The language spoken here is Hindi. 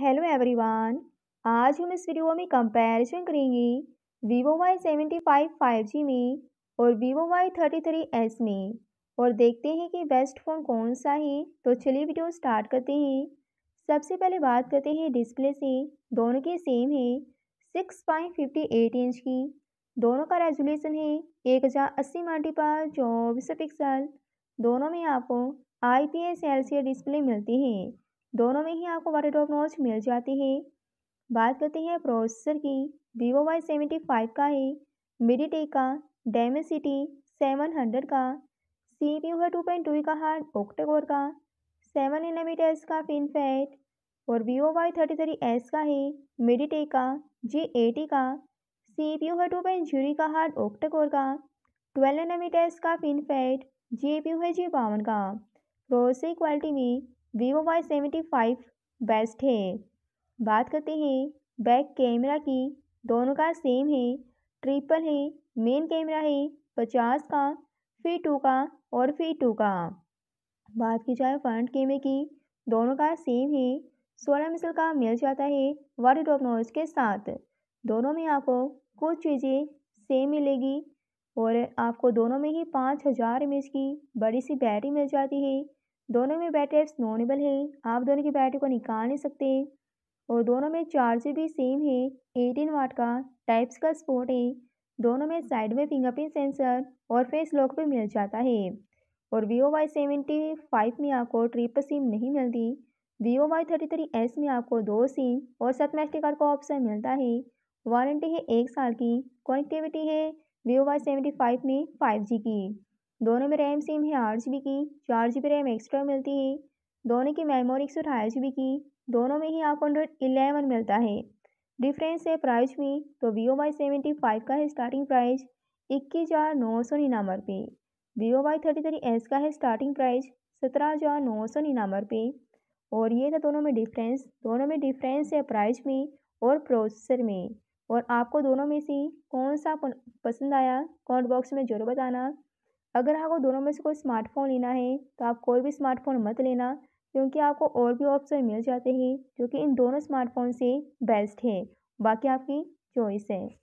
हेलो एवरीवन आज हम इस वीडियो में कंपैरिजन करेंगे Vivo Y seventy five five G में और Vivo Y thirty three S में और देखते हैं कि बेस्ट फ़ोन कौन सा है तो चलिए वीडियो स्टार्ट करते हैं सबसे पहले बात करते हैं डिस्प्ले से दोनों के सेम है six point fifty eight inch की दोनों का रेजोल्यूशन है एक हज़ार अस्सी मल्टीपल चौबीस पिक्सल दोनों में आपको I P S L C display मिलती है दोनों में ही आपको वाटर ड्रॉप नोच मिल जाती है बात करते हैं प्रोसेसर की वीवो वाई सेवेंटी फाइव का है मिडी टेक का डेमेसिटी सेवन हंड्रेड का सी पी यू है टू पॉइंट टू का हार्ड ओक्टेकोर का सेवन एन एनामीटर का फैट और Vivo Y thirty three S का है मिडी टेक का जी एटी का सी पी यू है टू पॉइंट जीरो का हार्ड ओक्टेकोर का ट्वेल्व एनामीटर का फैट जी पी यू है जी बावन का प्रोसेसर क्वालिटी में Vivo Y seventy five best है बात करते हैं बैक कैमरा की दोनों का सेम है ट्रिपल है मेन कैमरा है पचास का फी टू का और फी टू का बात की जाए फ्रंट कैमरे की दोनों का सेम है सोलह मिसल का मिल जाता है वाटर टॉप नॉइज के साथ दोनों में आपको कुछ चीज़ें सेम मिलेगी और आपको दोनों में ही पाँच हज़ार एम की बड़ी सी बैटरी मिल जाती है दोनों में बैटरी टाइप्स नॉनेबल है आप दोनों की बैटरी को निकाल नहीं सकते और दोनों में चार्जर भी सेम है एटीन वाट का टाइप्स का स्पोर्ट है दोनों में साइड में फिंगरप्रिंट सेंसर और फेस लॉक भी मिल जाता है और वीओ वाई सेवेंटी फाइव में आपको ट्रिपल सिम नहीं मिलती Vivo Y thirty three S में आपको दो सिम और सतम में कार्ड का ऑप्शन मिलता है वारंटी है एक साल की कनेक्टिविटी है वीओ वाई सेवेंटी फाइव में फाइव जी की दोनों में रैम सेम है आठ जी की चार जी रैम एक्स्ट्रा मिलती है दोनों की मेमोरी एक सौ अठाईस जी की दोनों में ही आपको एंड्रॉयड इलेवन मिलता है डिफरेंस है प्राइस में तो वीवो वाई सेवेंटी फाइव का है स्टार्टिंग प्राइस इक्कीस हज़ार नौ सौ निन्यानवे रुपये Vivo Y thirty three S का है स्टार्टिंग प्राइस सत्रह हज़ार नौ सौ निन्यानवे रुपये और ये था दोनों में डिफरेंस दोनों में डिफरेंस है प्राइस में और प्रोसेसर में और आपको दोनों में से कौन सा पसंद आया कमेंट बॉक्स में ज़रूर बताना अगर आपको दोनों में से कोई स्मार्टफोन लेना है तो आप कोई भी स्मार्टफोन मत लेना क्योंकि आपको और भी ऑप्शन मिल जाते हैं जो कि इन दोनों स्मार्टफोन से बेस्ट है बाकी आपकी चॉइस है